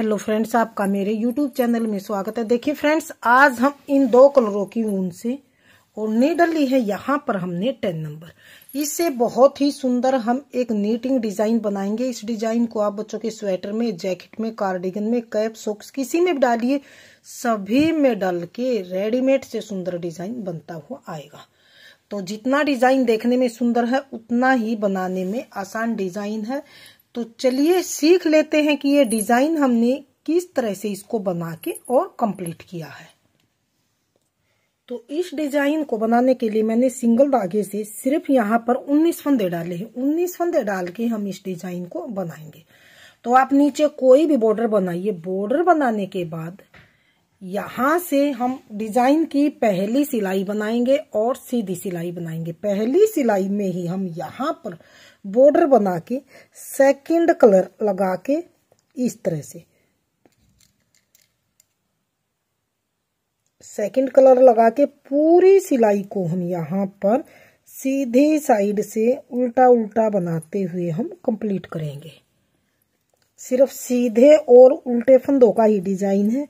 hello friends आपका मेरे YouTube channel में स्वागत है देखिए फ्रेंड्स आज हम इन दो कलरों की ऊन से और नीडल ली है यहाँ पर हमने टेन नंबर इससे बहुत ही सुंदर हम एक नीटिंग डिजाइन बनाएंगे इस डिजाइन को आप बच्चों के स्वेटर में जैकेट में कार्डिगन में कैप सॉक्स किसी में भी डालिए सभी में डाल के रेडीमेड से सुंदर डिजाइन बनता हुआ आएगा तो जितना डिजाइन देखने में सुंदर है उतना ही बनाने में आसान डिजाइन है तो चलिए सीख लेते हैं कि ये डिज़ाइन हमने किस तरह से इसको बना के और कंप्लीट किया है तो इस डिजाइन को बनाने के लिए मैंने सिंगल धागे से सिर्फ यहाँ पर 19 फंदे डाले हैं 19 फंदे डाल के हम इस डिजाइन को बनाएंगे तो आप नीचे कोई भी बॉर्डर बनाइए बॉर्डर बनाने के बाद यहां से हम डिजाइन की पहली सिलाई बनाएंगे और सीधी सिलाई बनाएंगे पहली सिलाई में ही हम यहां पर बॉर्डर बना के सेकेंड कलर लगा के इस तरह से सेकेंड कलर लगा के पूरी सिलाई को हम यहाँ पर सीधे साइड से उल्टा उल्टा बनाते हुए हम कंप्लीट करेंगे सिर्फ सीधे और उल्टे फंदों का ही डिजाइन है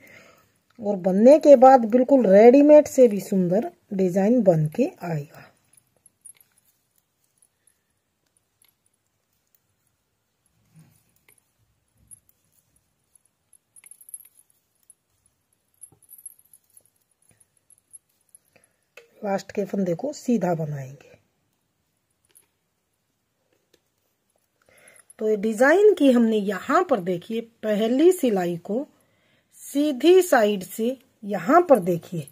और बनने के बाद बिल्कुल रेडीमेड से भी सुंदर डिजाइन बन के आएगा लास्ट के फंदे को सीधा बनाएंगे तो ये डिजाइन की हमने यहां पर देखिए पहली सिलाई को सीधी साइड से यहां पर देखिए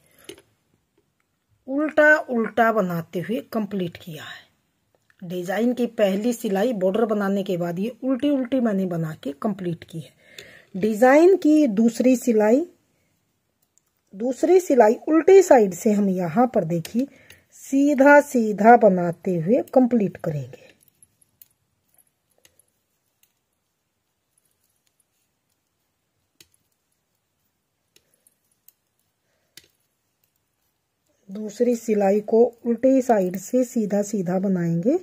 उल्टा उल्टा बनाते हुए कंप्लीट किया है डिजाइन की पहली सिलाई बॉर्डर बनाने के बाद ये उल्टी उल्टी मैंने बना के कंप्लीट की है डिजाइन की दूसरी सिलाई दूसरी सिलाई उल्टी साइड से हम यहां पर देखिए सीधा सीधा बनाते हुए कंप्लीट करेंगे दूसरी सिलाई को उल्टे साइड से सीधा सीधा बनाएंगे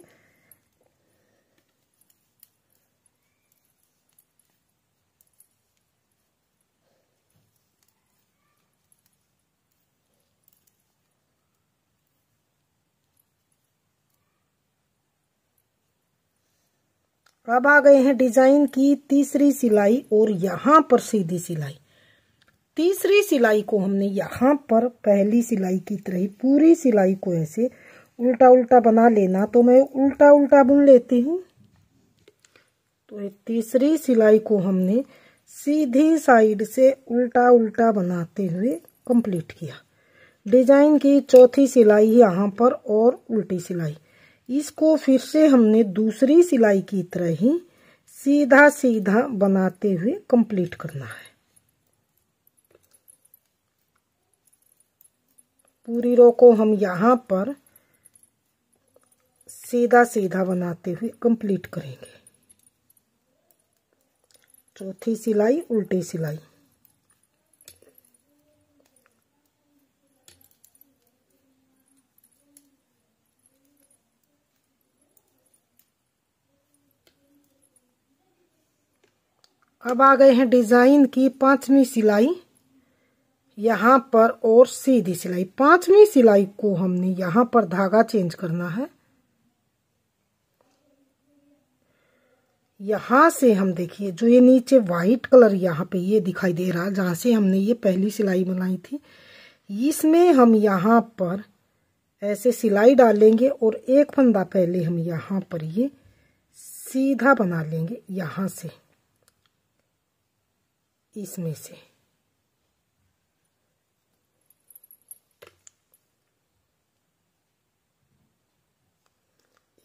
अब आ गए हैं डिजाइन की तीसरी सिलाई और यहां पर सीधी सिलाई तीसरी सिलाई को हमने यहाँ पर पहली सिलाई की तरह पूरी सिलाई को ऐसे उल्टा उल्टा बना लेना तो मैं उल्टा उल्टा बुन लेती हूँ तो ये तीसरी सिलाई को हमने सीधी साइड से उल्टा उल्टा बनाते हुए कंप्लीट किया डिजाइन की चौथी सिलाई यहाँ पर और उल्टी सिलाई इसको फिर से हमने दूसरी सिलाई की तरह ही सीधा सीधा बनाते हुए कंप्लीट करना है पूरी रो को हम यहाँ पर सीधा सीधा बनाते हुए कंप्लीट करेंगे चौथी सिलाई उल्टी सिलाई अब आ गए हैं डिजाइन की पांचवी सिलाई यहाँ पर और सीधी सिलाई पांचवी सिलाई को हमने यहाँ पर धागा चेंज करना है यहाँ से हम देखिए जो ये नीचे व्हाइट कलर यहाँ पे ये दिखाई दे रहा है जहाँ से हमने ये पहली सिलाई बनाई थी इसमें हम यहाँ पर ऐसे सिलाई डालेंगे और एक फंदा पहले हम यहाँ पर ये सीधा बना लेंगे यहाँ से इसमें से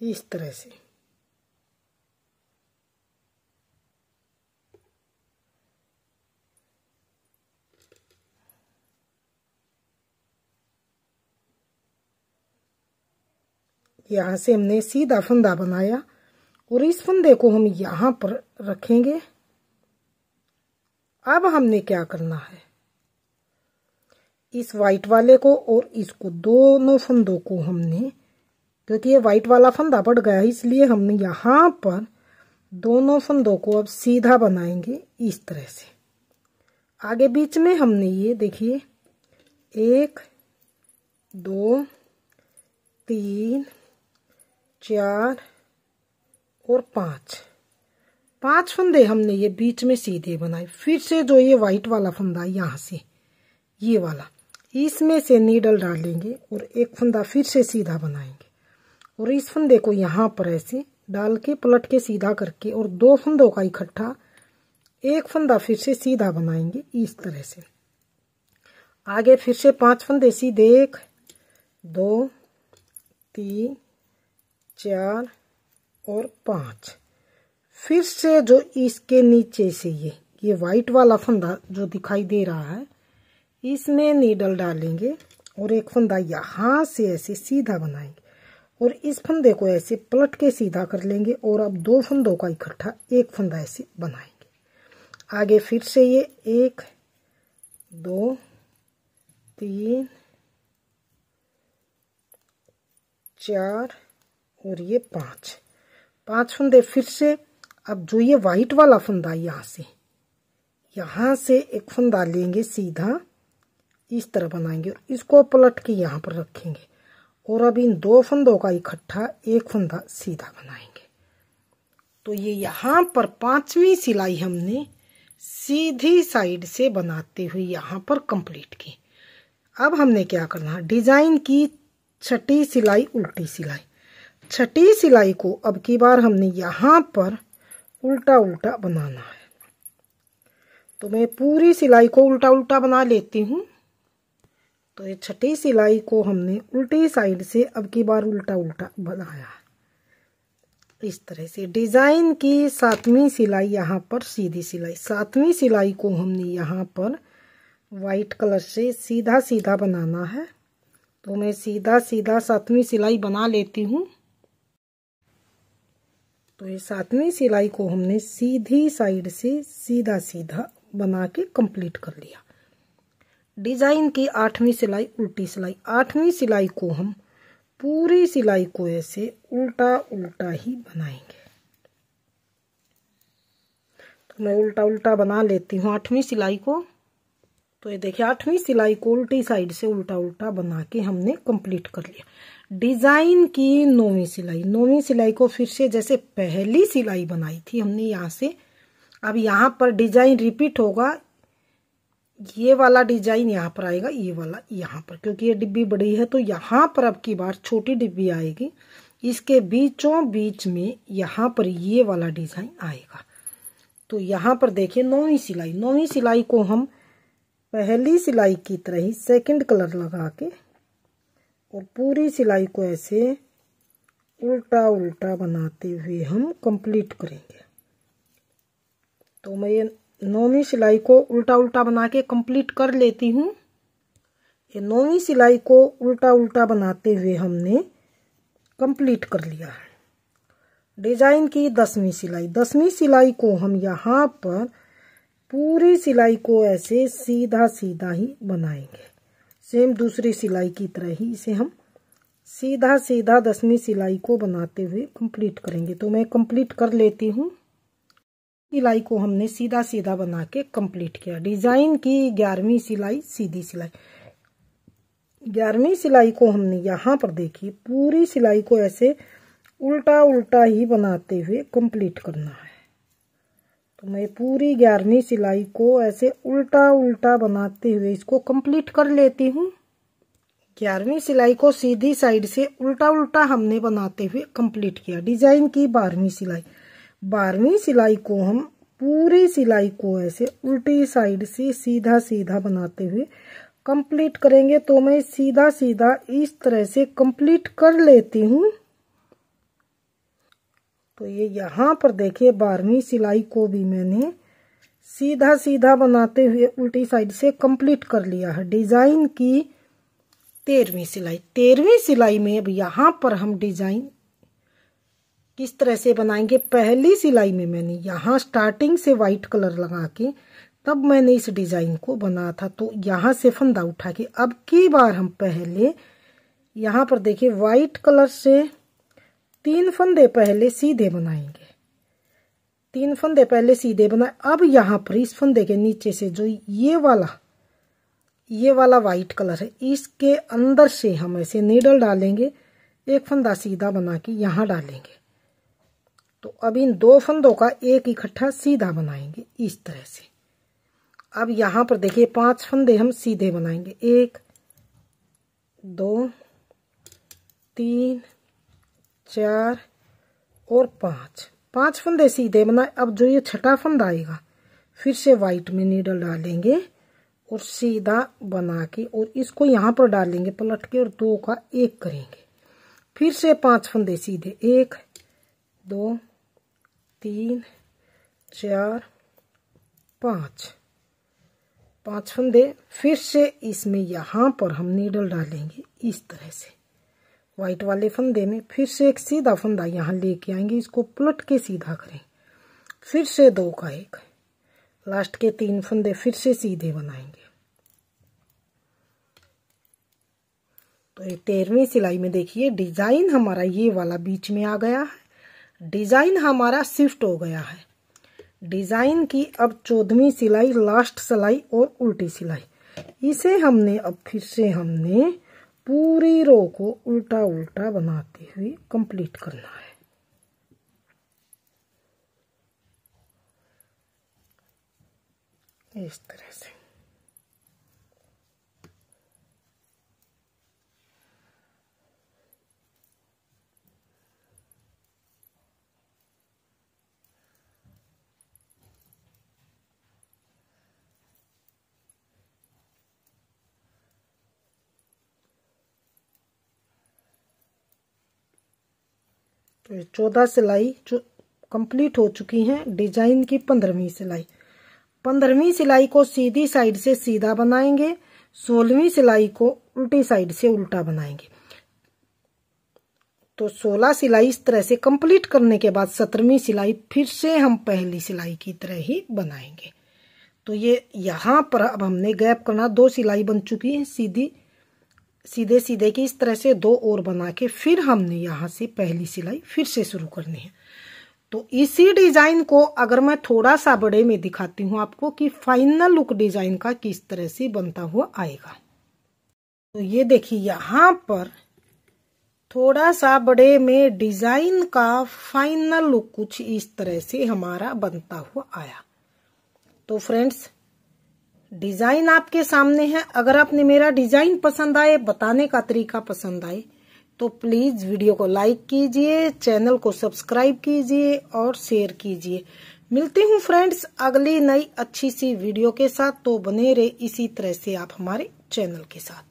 इस तरह से यहां से हमने सीधा फंदा बनाया और इस फंदे को हम यहां पर रखेंगे अब हमने क्या करना है इस वाइट वाले को और इसको दोनों फंदों को हमने क्योंकि ये व्हाइट वाला फंदा बढ़ गया है इसलिए हमने यहाँ पर दोनों फंदों को अब सीधा बनाएंगे इस तरह से आगे बीच में हमने ये देखिए एक दो तीन चार और पाँच पांच फंदे हमने ये बीच में सीधे बनाए फिर से जो ये व्हाइट वाला फंदा यहाँ से ये वाला इसमें से नीडल डालेंगे और एक फंदा फिर से सीधा बनाएंगे और इस फंदे को यहाँ पर ऐसे डाल के पलट के सीधा करके और दो फंदों का इकट्ठा एक फंदा फिर से सीधा बनाएंगे इस तरह से आगे फिर से पांच फंदे सीधे एक दो तीन चार और पांच फिर से जो इसके नीचे से ये ये वाइट वाला फंदा जो दिखाई दे रहा है इसमें नीडल डालेंगे और एक फंदा यहाँ से ऐसे सीधा बनाएंगे और इस फंदे को ऐसे पलट के सीधा कर लेंगे और अब दो फंदों का इकट्ठा एक फंदा ऐसे बनाएंगे आगे फिर से ये एक दो तीन चार और ये पांच पांच फंदे फिर से अब जो ये वाइट वाला फंदा यहाँ से यहाँ से एक फंदा लेंगे सीधा इस तरह बनाएंगे और इसको पलट के यहाँ पर रखेंगे और अब इन दो फंदों का इकट्ठा एक फंदा सीधा बनाएंगे तो ये यहाँ पर पांचवी सिलाई हमने सीधी साइड से बनाते हुए यहाँ पर कंप्लीट की अब हमने क्या करना डिजाइन की छठी सिलाई उल्टी सिलाई छठी सिलाई को अब की बार हमने यहाँ पर उल्टा उल्टा बनाना है तो मैं पूरी सिलाई को उल्टा उल्टा बना लेती हूँ तो ये छठी सिलाई को हमने उल्टी साइड से अब की बार उल्टा उल्टा बनाया इस तरह से डिज़ाइन की सातवीं सिलाई यहाँ पर सीधी सिलाई सातवीं सिलाई को हमने यहाँ पर वाइट कलर से सीधा सीधा बनाना है तो मैं सीधा सीधा सातवीं सिलाई बना लेती हूँ तो ये सातवीं सिलाई को हमने सीधी साइड से सीधा सीधा बना के कंप्लीट कर लिया डिजाइन की आठवीं सिलाई उल्टी सिलाई आठवीं सिलाई को हम पूरी सिलाई को ऐसे उल्टा उल्टा ही बनाएंगे तो मैं उल्टा उल्टा बना लेती हूँ आठवीं सिलाई को तो ये देखिए आठवीं सिलाई को उल्टी साइड से उल्टा उल्टा बना के हमने कंप्लीट कर लिया डिजाइन की नौवीं सिलाई नौवीं सिलाई को फिर से जैसे पहली सिलाई बनाई थी हमने यहां से अब यहां पर डिजाइन रिपीट होगा ये वाला डिजाइन यहाँ पर आएगा ये वाला यहाँ पर क्योंकि ये डिब्बी बड़ी है तो यहाँ पर अब की बार छोटी डिब्बी आएगी इसके बीचों बीच में यहाँ पर ये वाला डिजाइन आएगा तो यहाँ पर देखिए नौवीं सिलाई नौवीं सिलाई को हम पहली सिलाई की तरह ही सेकंड कलर लगा के और पूरी सिलाई को ऐसे उल्टा उल्टा बनाते हुए हम कंप्लीट करेंगे तो मैं ये नौवीं सिलाई को उल्टा उल्टा बना के कंप्लीट कर लेती हूँ ये नौवीं सिलाई को उल्टा उल्टा बनाते हुए हमने कंप्लीट कर लिया है डिजाइन की दसवीं सिलाई दसवीं सिलाई को हम यहाँ पर पूरी सिलाई को ऐसे सीधा सीधा ही बनाएंगे सेम दूसरी सिलाई की तरह ही इसे हम सीधा सीधा दसवीं सिलाई को बनाते हुए कंप्लीट करेंगे तो मैं कंप्लीट कर लेती हूँ सिलाई को हमने सीधा सीधा बना के कंप्लीट किया डिजाइन की ग्यारहवीं सिलाई सीधी सिलाई ग्यारहवीं सिलाई को हमने यहाँ पर देखी पूरी सिलाई को ऐसे उल्टा उल्टा ही बनाते हुए कंप्लीट करना है तो मैं पूरी ग्यारहवीं सिलाई को ऐसे उल्टा उल्टा बनाते हुए इसको कंप्लीट कर लेती हूँ ग्यारहवीं सिलाई को सीधी साइड से उल्टा उल्टा हमने बनाते हुए कंप्लीट किया डिजाइन की बारहवीं सिलाई बारहवीं सिलाई को हम पूरी सिलाई को ऐसे उल्टी साइड से सीधा सीधा बनाते हुए कंप्लीट करेंगे तो मैं सीधा सीधा इस तरह से कंप्लीट कर लेती हूँ तो ये यहाँ पर देखिए बारहवीं सिलाई को भी मैंने सीधा सीधा बनाते हुए उल्टी साइड से कंप्लीट कर लिया है डिज़ाइन की तेरहवीं सिलाई तेरहवीं सिलाई में अब यहाँ पर हम डिज़ाइन किस तरह से बनाएंगे पहली सिलाई में मैंने यहाँ स्टार्टिंग से वाइट कलर लगा के तब मैंने इस डिज़ाइन को बनाया था तो यहाँ से फंदा उठा के अब की बार हम पहले यहाँ पर देखिए वाइट कलर से तीन फंदे पहले सीधे बनाएंगे तीन फंदे पहले सीधे बनाए अब यहाँ पर इस फंदे के नीचे से जो ये वाला ये वाला वाइट कलर है इसके अंदर से हम ऐसे नीडल डालेंगे एक फंदा सीधा बना के यहाँ डालेंगे तो अब इन दो फंदों का एक इकट्ठा सीधा बनाएंगे इस तरह से अब यहां पर देखिए पांच फंदे हम सीधे बनाएंगे एक दो तीन चार और पांच पांच फंदे सीधे बनाए अब जो ये छठा फंदा आएगा फिर से व्हाइट में नीडल डालेंगे और सीधा बना के और इसको यहां पर डालेंगे पलट के और दो का एक करेंगे फिर से पांच फंदे सीधे एक दो तीन चार पाँच पाँच फंदे फिर से इसमें यहाँ पर हम नीडल डालेंगे इस तरह से व्हाइट वाले फंदे में फिर से एक सीधा फंदा यहाँ लेके आएंगे इसको पलट के सीधा करें फिर से दो का एक लास्ट के तीन फंदे फिर से सीधे बनाएंगे तो ये तेरहवीं सिलाई में देखिए डिजाइन हमारा ये वाला बीच में आ गया है डिज़ाइन हमारा शिफ्ट हो गया है डिज़ाइन की अब चौदहवीं सिलाई लास्ट सिलाई और उल्टी सिलाई इसे हमने अब फिर से हमने पूरी रो को उल्टा उल्टा बनाते हुए कंप्लीट करना है इस तरह से तो चौदह सिलाई जो कंप्लीट हो चुकी हैं डिजाइन की पंद्रहवीं सिलाई पंद्रहवीं सिलाई को सीधी साइड से सीधा बनाएंगे सोलहवीं सिलाई को उल्टी साइड से उल्टा बनाएंगे तो सोलह सिलाई इस तरह से कंप्लीट करने के बाद सत्रहवीं सिलाई फिर से हम पहली सिलाई की तरह ही बनाएंगे तो ये यहां पर अब हमने गैप करना दो सिलाई बन चुकी है सीधी सीधे सीधे के इस तरह से दो और बना के फिर हमने यहाँ से पहली सिलाई फिर से शुरू करनी है तो इसी डिजाइन को अगर मैं थोड़ा सा बड़े में दिखाती हूँ आपको कि फाइनल लुक डिजाइन का किस तरह से बनता हुआ आएगा तो ये देखिए यहाँ पर थोड़ा सा बड़े में डिजाइन का फाइनल लुक कुछ इस तरह से हमारा बनता हुआ आया तो फ्रेंड्स डिजाइन आपके सामने है अगर आपने मेरा डिजाइन पसंद आए बताने का तरीका पसंद आए तो प्लीज वीडियो को लाइक कीजिए चैनल को सब्सक्राइब कीजिए और शेयर कीजिए मिलती हूँ फ्रेंड्स अगली नई अच्छी सी वीडियो के साथ तो बने रहे इसी तरह से आप हमारे चैनल के साथ